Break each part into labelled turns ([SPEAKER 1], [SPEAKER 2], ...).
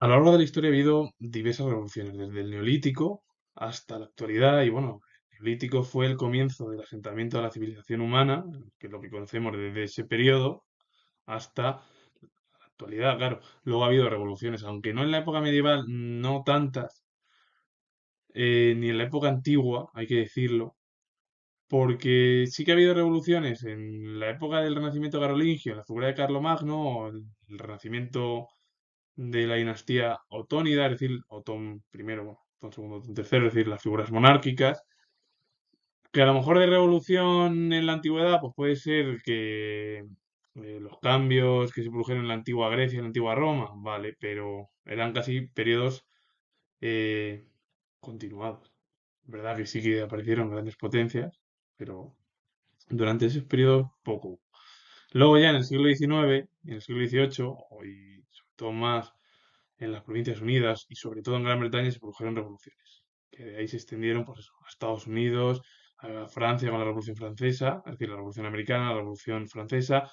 [SPEAKER 1] A lo largo de la historia ha habido diversas revoluciones, desde el Neolítico hasta la actualidad, y bueno, el Neolítico fue el comienzo del asentamiento de la civilización humana, que es lo que conocemos desde ese periodo, hasta la actualidad, claro. Luego ha habido revoluciones, aunque no en la época medieval, no tantas, eh, ni en la época antigua, hay que decirlo, porque sí que ha habido revoluciones en la época del Renacimiento carolingio, en la figura de Carlomagno, Magno, el Renacimiento de la dinastía otónida, es decir, Otón I, Otón II, Otón III, es decir, las figuras monárquicas, que a lo mejor de revolución en la antigüedad, pues puede ser que eh, los cambios que se produjeron en la antigua Grecia, en la antigua Roma, vale, pero eran casi periodos eh, continuados. Verdad que sí que aparecieron grandes potencias, pero durante ese periodo poco. Luego ya en el siglo XIX, en el siglo XVIII, hoy... Tomás en las Provincias Unidas y sobre todo en Gran Bretaña se produjeron revoluciones, que de ahí se extendieron por pues eso, a Estados Unidos, a Francia con la Revolución Francesa, es decir, la Revolución Americana, la Revolución Francesa,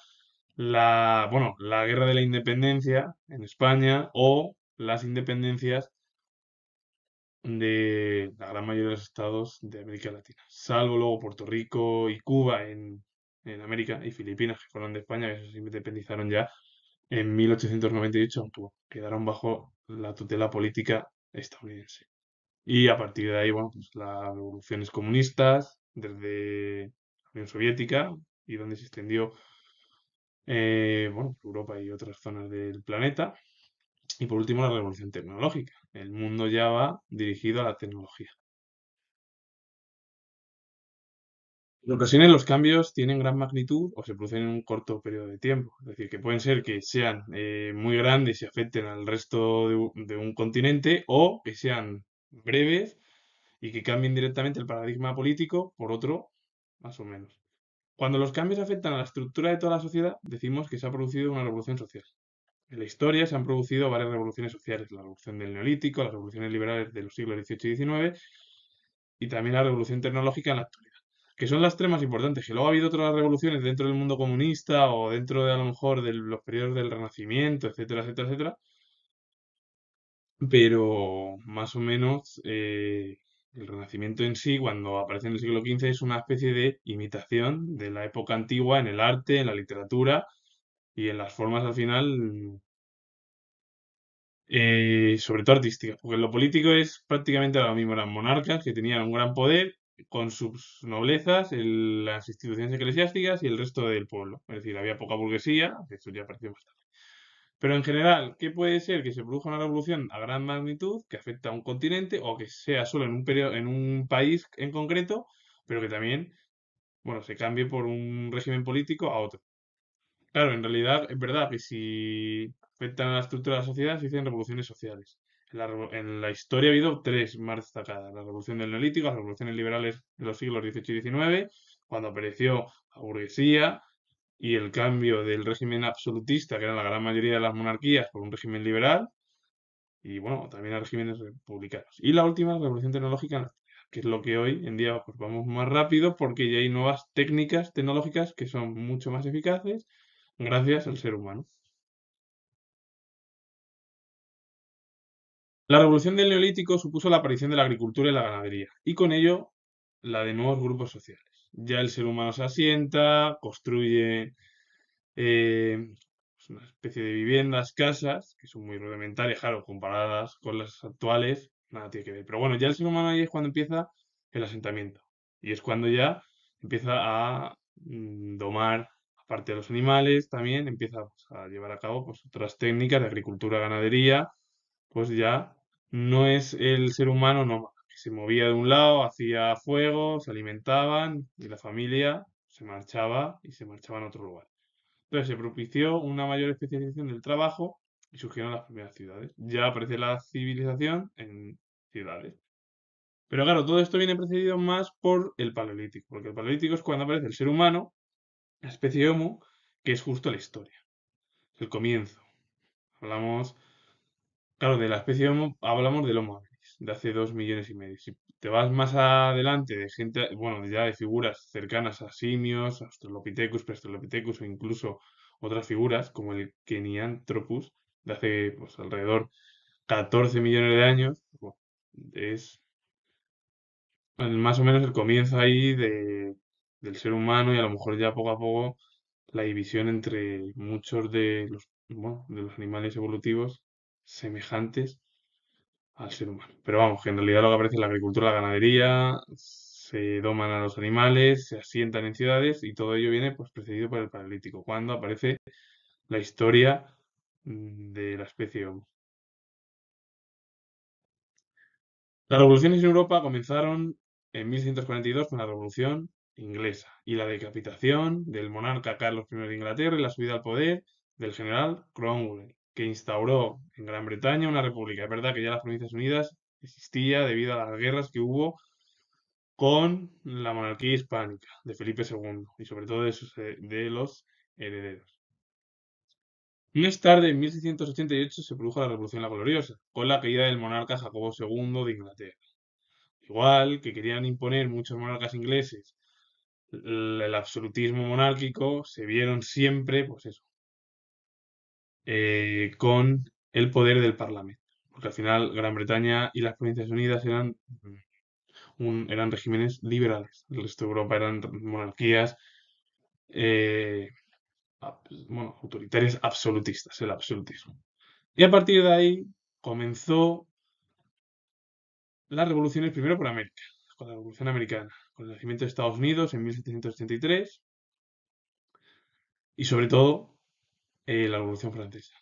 [SPEAKER 1] la, bueno, la Guerra de la Independencia en España o las independencias de la gran mayoría de los estados de América Latina, salvo luego Puerto Rico y Cuba en, en América y Filipinas, que fueron de España, que se independizaron ya en 1898 pues, quedaron bajo la tutela política estadounidense. Y a partir de ahí, bueno, pues, las revoluciones comunistas desde la Unión Soviética y donde se extendió eh, pues, Europa y otras zonas del planeta. Y por último, la revolución tecnológica. El mundo ya va dirigido a la tecnología. En ocasiones los cambios tienen gran magnitud o se producen en un corto periodo de tiempo. Es decir, que pueden ser que sean eh, muy grandes y afecten al resto de, un continente o que sean breves y que cambien directamente el paradigma político por otro, más o menos. Cuando los cambios afectan a la estructura de toda la sociedad, decimos que se ha producido una revolución social. En la historia se han producido varias revoluciones sociales, la revolución del neolítico, las revoluciones liberales de los siglos XVIII y XIX y también la revolución tecnológica en la actualidad que son las tres más importantes, que luego ha habido otras revoluciones dentro del mundo comunista o dentro de a lo mejor de los periodos del Renacimiento, etcétera, etcétera, etcétera. Pero más o menos eh, el Renacimiento en sí, cuando aparece en el siglo XV, es una especie de imitación de la época antigua en el arte, en la literatura y en las formas al final eh, sobre todo artísticas, porque lo político es prácticamente lo mismo, eran monarcas que tenían un gran poder con sus noblezas, las instituciones eclesiásticas y el resto del pueblo. Es decir, había poca burguesía, eso ya apareció bastante. Pero en general, ¿qué puede ser que se produzca una revolución a gran magnitud que afecta a un continente o que sea solo en un, periodo, en un país en concreto, pero que también bueno, se cambie por un régimen político a otro? Claro, en realidad es verdad que si afectan a la estructura de la sociedad se hacen revoluciones sociales en la historia ha habido tres más destacadas. La revolución del neolítico, las revoluciones liberales de los siglos XVIII y XIX, cuando apareció la burguesía y el cambio del régimen absolutista, que era la gran mayoría de las monarquías, por un régimen liberal, y bueno, también a regímenes republicanos. Y la última, la revolución tecnológica, que es lo que hoy en día pues, vamos más rápido porque ya hay nuevas técnicas tecnológicas que son mucho más eficaces gracias al ser humano. La revolución del Neolítico supuso la aparición de la agricultura y la ganadería, y con ello la de nuevos grupos sociales. Ya el ser humano se asienta, construye eh, pues, una especie de viviendas, casas, que son muy rudimentarias, claro, comparadas con las actuales, nada tiene que ver. Pero bueno, ya el ser humano ahí es cuando empieza el asentamiento, y es cuando ya empieza a mm, domar, aparte de los animales, también empieza pues, a llevar a cabo pues, otras técnicas de agricultura, ganadería, pues ya no es el ser humano que se movía de un lado, hacía fuego, se alimentaban y la familia se marchaba y se marchaba en otro lugar. Entonces se propició una mayor especialización del trabajo y surgieron las primeras ciudades. Ya aparece la civilización en ciudades. Pero claro, todo esto viene precedido más por el paleolítico, porque el paleolítico es cuando aparece el ser humano, la especie Homo, que es justo la historia, el comienzo. Hablamos Claro, de la especie hablamos del Homo habilis, de hace dos millones y medio. Si te vas más adelante de gente, bueno, ya de figuras cercanas a simios, Australopithecus, Prestolopithecus o incluso otras figuras como el Kenianthropus de hace pues, alrededor 14 millones de años, es más o menos el comienzo ahí de, del ser humano y a lo mejor ya poco a poco la división entre muchos de los, bueno, de los animales evolutivos semejantes al ser humano. Pero vamos, en realidad lo que aparece es la agricultura, la ganadería, se doman a los animales, se asientan en ciudades y todo ello viene pues, precedido por el paralítico, cuando aparece la historia mm, de la especie Homo. Las revoluciones en Europa comenzaron en 1642 con la Revolución Inglesa y la decapitación del monarca Carlos I de Inglaterra y la subida al poder del general Cromwell, que instauró en Gran Bretaña una república. Es verdad que ya las Provincias Unidas existía debido a las guerras que hubo con la monarquía hispánica de Felipe II y sobre todo de, eh, de los herederos. Más tarde, en 1688, se produjo la Revolución La Gloriosa, con la caída del monarca Jacobo II de Inglaterra. Igual que querían imponer muchos monarcas ingleses el absolutismo monárquico, se vieron siempre, pues eso, eh, con el poder del Parlamento. Porque al final Gran Bretaña y las Provincias Unidas eran, un, eran regímenes liberales. El resto de Europa eran monarquías eh, pues, autoritarias absolutistas, el absolutismo. Y a partir de ahí comenzó las revoluciones primero por América, con la Revolución Americana, con el nacimiento de Estados Unidos en 1783 y sobre todo eh, la Revolución Francesa,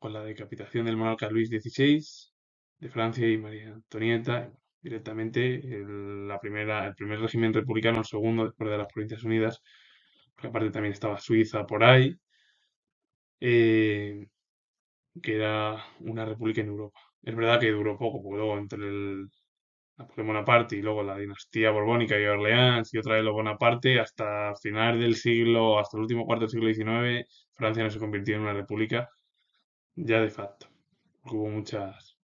[SPEAKER 1] con la decapitación del monarca Luis XVI de Francia y María Antonieta, directamente el, la primera, el primer régimen republicano, el segundo después de las Provincias Unidas, porque aparte también estaba Suiza por ahí, eh, que era una república en Europa. Es verdad que duró poco, porque luego entre el Napoleón Bonaparte y luego la dinastía borbónica y Orleans y otra vez los Bonaparte, hasta final del siglo, hasta el último cuarto del siglo XIX, Francia no se convirtió en una república ya de facto. hubo muchas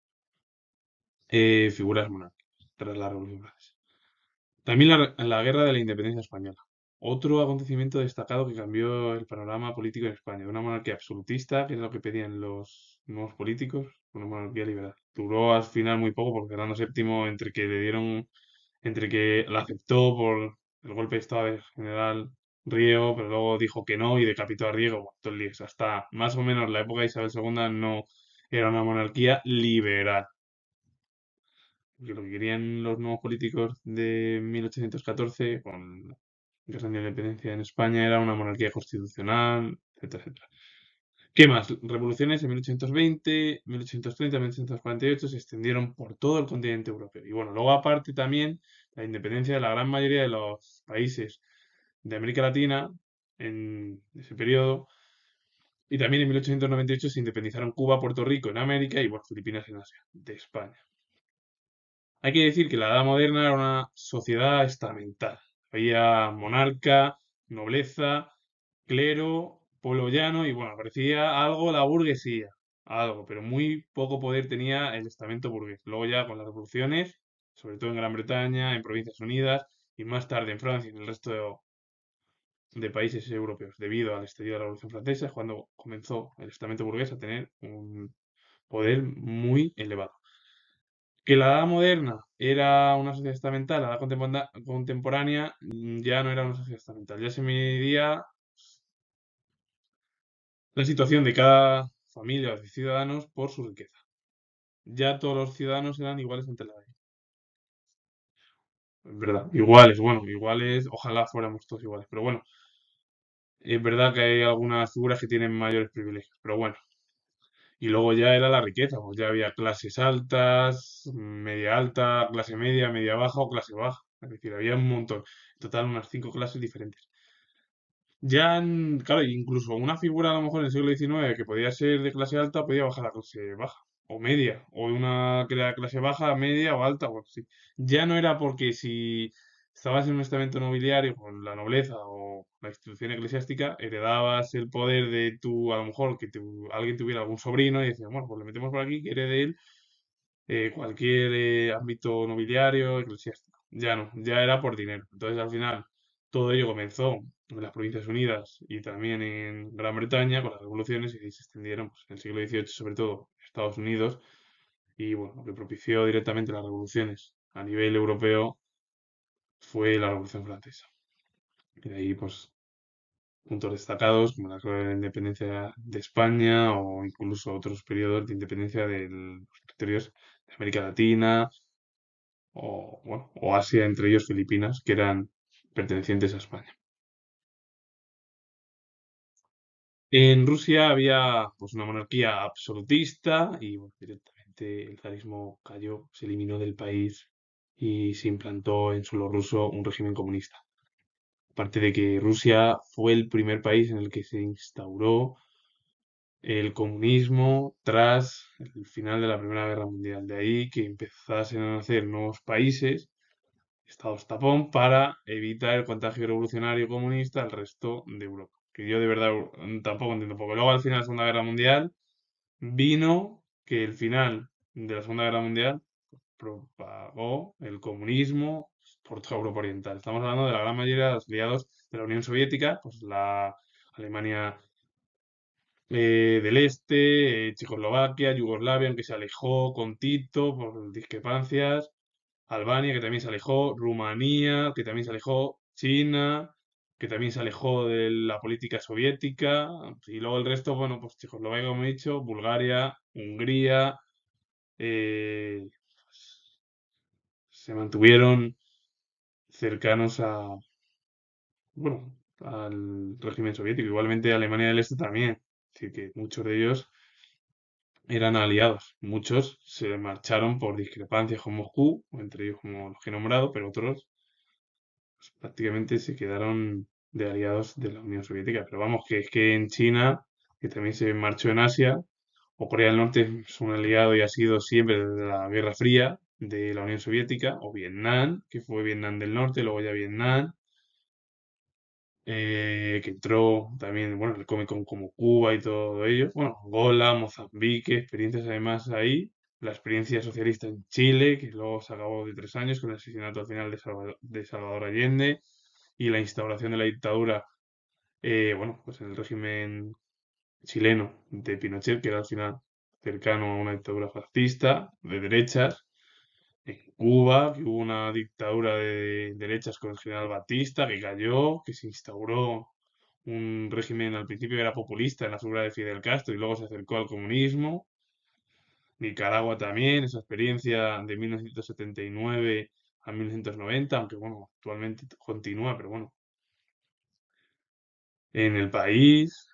[SPEAKER 1] eh, figuras monárquicas tras la Revolución Francesa. También la, la Guerra de la Independencia Española. Otro acontecimiento destacado que cambió el panorama político en España, una monarquía absolutista, que es lo que pedían los nuevos políticos, una monarquía liberal, duró al final muy poco porque Fernando VII entre que le dieron, entre que la aceptó por el golpe de estado del general Riego, pero luego dijo que no y decapitó a Riego. hasta más o menos la época de Isabel II no era una monarquía liberal. lo que querían los nuevos políticos de 1814 con la de la independencia en España era una monarquía constitucional, etcétera, etcétera. ¿Qué más? Revoluciones en 1820, 1830, 1848 se extendieron por todo el continente europeo. Y bueno, luego aparte también la independencia de la gran mayoría de los países de América Latina en ese periodo. Y también en 1898 se independizaron Cuba, Puerto Rico en América y por Filipinas en Asia, de España. Hay que decir que la Edad Moderna era una sociedad estamental. Había monarca, nobleza, clero pueblo llano y bueno, parecía algo la burguesía, algo, pero muy poco poder tenía el estamento burgués. Luego ya con las revoluciones, sobre todo en Gran Bretaña, en Provincias Unidas y más tarde en Francia y en el resto de, países europeos, debido al estallido de la Revolución Francesa, es cuando comenzó el estamento burgués a tener un poder muy elevado. Que la edad moderna era una sociedad estamental, la edad contemporánea ya no era una sociedad estamental, ya se medía la situación de cada familia de ciudadanos por su riqueza. Ya todos los ciudadanos eran iguales ante la ley. verdad, iguales, bueno, iguales, ojalá fuéramos todos iguales, pero bueno, es verdad que hay algunas figuras que tienen mayores privilegios, pero bueno. Y luego ya era la riqueza, pues ya había clases altas, media alta, clase media, media baja o clase baja. Es decir, había un montón. En total, unas cinco clases diferentes. Ya, claro, incluso una figura a lo mejor en el siglo XIX que podía ser de clase alta, podía bajar a clase baja o media, o de una que era clase baja, media o alta, bueno, sí. Ya no era porque si estabas en un estamento nobiliario con la nobleza o la institución eclesiástica, heredabas el poder de tu, a lo mejor que alguien tuviera algún sobrino y decías, bueno, pues le metemos por aquí que herede él eh, cualquier eh, ámbito nobiliario, eclesiástico. Ya no, ya era por dinero. Entonces al final todo ello comenzó en las Provincias Unidas y también en Gran Bretaña con las revoluciones y se extendieron pues, en el siglo XVIII, sobre todo Estados Unidos, y bueno, lo que propició directamente las revoluciones a nivel europeo fue la Revolución Francesa. Y de ahí, pues, puntos destacados como la independencia de España o incluso otros periodos de independencia de los territorios de América Latina o, o Asia, entre ellos Filipinas, que eran pertenecientes a España. En Rusia había pues, una monarquía absolutista y directamente el zarismo cayó, se eliminó del país y se implantó en suelo ruso un régimen comunista. Aparte de que Rusia fue el primer país en el que se instauró el comunismo tras el final de la Primera Guerra Mundial. De ahí que empezasen a nacer nuevos países, estados tapón, para evitar el contagio revolucionario comunista al resto de Europa que yo de verdad tampoco entiendo, porque luego al final de la Segunda Guerra Mundial vino que el final de la Segunda Guerra Mundial propagó el comunismo por toda Europa Oriental. Estamos hablando de la gran mayoría de los aliados de la Unión Soviética, pues la Alemania eh, del Este, eh, Checoslovaquia, Yugoslavia, que se alejó con Tito por discrepancias, Albania, que también se alejó, Rumanía, que también se alejó, China, que también se alejó de la política soviética. Pues, y luego el resto, bueno, pues chicos, lo veo como he dicho, Bulgaria, Hungría, eh, se mantuvieron cercanos a, bueno, al régimen soviético. Igualmente Alemania del Este también. Es decir, que muchos de ellos eran aliados. Muchos se marcharon por discrepancias con Moscú, entre ellos como los que he nombrado, pero otros prácticamente se quedaron de aliados de la Unión Soviética. Pero vamos, que es que en China, que también se marchó en Asia, o Corea del Norte es un aliado y ha sido siempre desde la Guerra Fría de la Unión Soviética, o Vietnam, que fue Vietnam del Norte, luego ya Vietnam, eh, que entró también, bueno, el como Cuba y todo ello, bueno, Angola, Mozambique, experiencias además ahí, la experiencia socialista en Chile, que luego se acabó de tres años con el asesinato al final de Salvador, Allende y la instauración de la dictadura, eh, bueno, pues en el régimen chileno de Pinochet, que era al final cercano a una dictadura fascista de derechas. En Cuba, que hubo una dictadura de derechas con el general Batista, que cayó, que se instauró un régimen al principio que era populista en la figura de Fidel Castro y luego se acercó al comunismo. Nicaragua también, esa experiencia de 1979 a 1990, aunque bueno, actualmente continúa, pero bueno. En el país,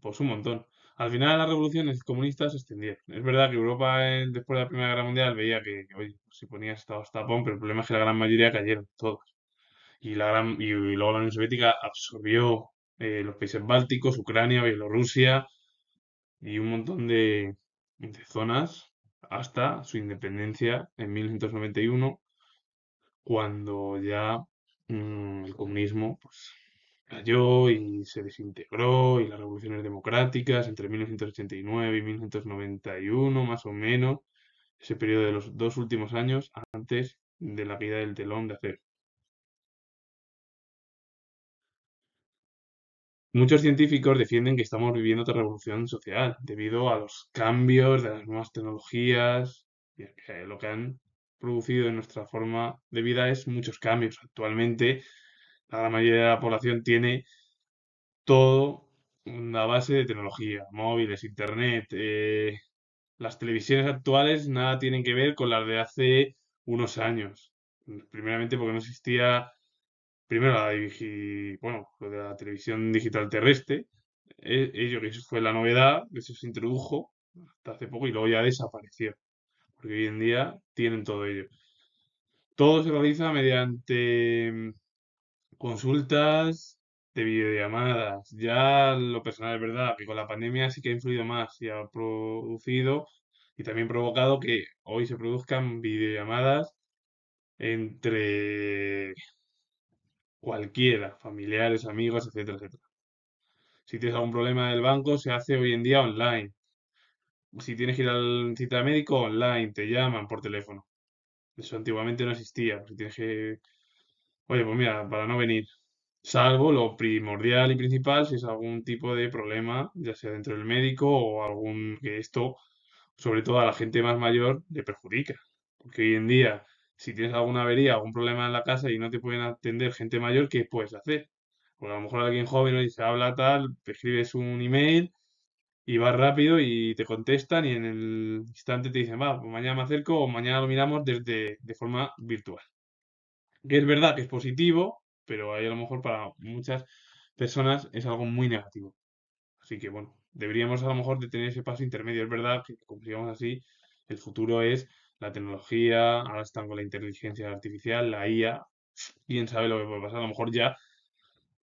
[SPEAKER 1] pues un montón. Al final las revoluciones comunistas se extendieron. Es verdad que Europa eh, después de la Primera Guerra Mundial veía que, se oye, pues si ponías Estados tapón, pero el problema es que la gran mayoría cayeron, todos. Y, la gran, luego la Unión Soviética absorbió eh, los países bálticos, Ucrania, Bielorrusia y un montón de, de zonas hasta su independencia en 1991, cuando ya mm, el comunismo pues, cayó y se desintegró y las revoluciones democráticas entre 1989 y 1991 más o menos, ese periodo de los dos últimos años antes de la caída del telón de acero. Muchos científicos defienden que estamos viviendo otra revolución social debido a los cambios de las nuevas tecnologías y lo que han producido en nuestra forma de vida es muchos cambios. Actualmente la gran mayoría de la población tiene todo una base de tecnología, móviles, internet. Eh, las televisiones actuales nada tienen que ver con las de hace unos años. Primeramente porque no existía primero la, bueno, lo de la televisión digital terrestre, e, ello que fue la novedad, que se introdujo hasta hace poco y luego ya desapareció, porque hoy en día tienen todo ello. Todo se realiza mediante mm, consultas de videollamadas. Ya lo personal es verdad que con la pandemia sí que ha influido más y ha producido y también provocado que hoy se produzcan videollamadas entre cualquiera, familiares, amigos, etcétera, etcétera. Si tienes algún problema del banco, se hace hoy en día online. Si tienes que ir al cita médico, online, te llaman por teléfono. Eso antiguamente no existía. Si tienes que. Oye, pues mira, para no venir. Salvo lo primordial y principal, si es algún tipo de problema, ya sea dentro del médico o algún que esto, sobre todo a la gente más mayor, le perjudica. Porque hoy en día si tienes alguna avería, algún problema en la casa y no te pueden atender gente mayor, ¿qué puedes hacer? Porque a lo mejor alguien joven hoy se habla tal, te escribes un email y vas rápido y te contestan y en el instante te dicen, va, pues mañana me acerco o mañana lo miramos desde de forma virtual. Que es verdad que es positivo, pero ahí a lo mejor para muchas personas es algo muy negativo. Así que bueno, deberíamos a lo mejor de tener ese paso intermedio. Es verdad que como así, el futuro es la tecnología, ahora están con la inteligencia artificial, la IA, quién sabe lo que puede pasar, a lo mejor ya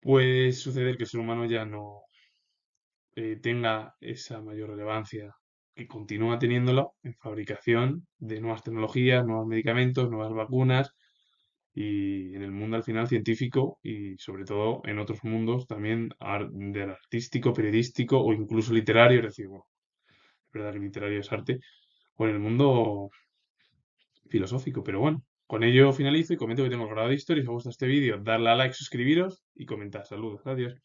[SPEAKER 1] puede suceder que el ser humano ya no eh, tenga esa mayor relevancia, que continúa teniéndolo en fabricación de nuevas tecnologías, nuevos medicamentos, nuevas vacunas y en el mundo al final científico y sobre todo en otros mundos también del artístico, periodístico o incluso literario, es decir, bueno, verdad que literario es arte, o en el mundo filosófico, pero bueno. Con ello finalizo y comento que tengo el grado de historia. Si os gusta este vídeo, darle a like, suscribiros y comentar. Saludos, adiós.